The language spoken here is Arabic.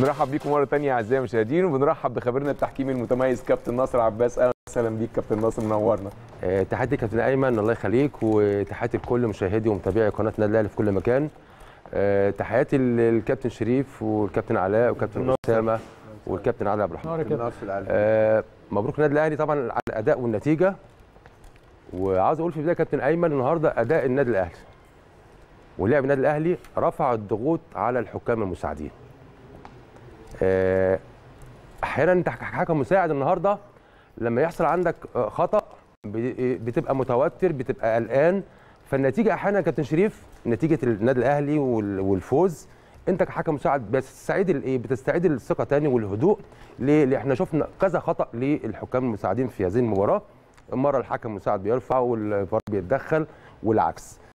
بنرحب بيكم مره ثانيه اعزائي المشاهدين وبنرحب بخبيرنا التحكيمي المتميز كابتن ناصر عباس اهلا وسهلا بيك كابتن ناصر منورنا آه، تحياتي كابتن ايمن الله يخليك وتحياتي لكل مشاهدي ومتابعي قناه النادي الاهلي في كل مكان آه، تحياتي للكابتن شريف والكابتن علاء والكابتن اسامه والكابتن علي عبد الرحمن آه، مبروك النادي الاهلي طبعا على الاداء والنتيجه وعاوز اقول في البدايه كابتن ايمن النهارده اداء النادي الاهلي ولعب النادي الاهلي رفع الضغوط على الحكام المساعدين آه، احيانا انت مساعد النهارده لما يحصل عندك آه، خطا إيه، بتبقى متوتر بتبقى قلقان فالنتيجه احيانا كابتن شريف نتيجه النادي الاهلي والفوز انت كحكم مساعد بتستعيد الايه بتستعيد الثقه تاني والهدوء ليه؟ احنا شفنا كذا خطا للحكام المساعدين في هذه المباراه مره الحكم المساعد بيرفع والفار بيتدخل والعكس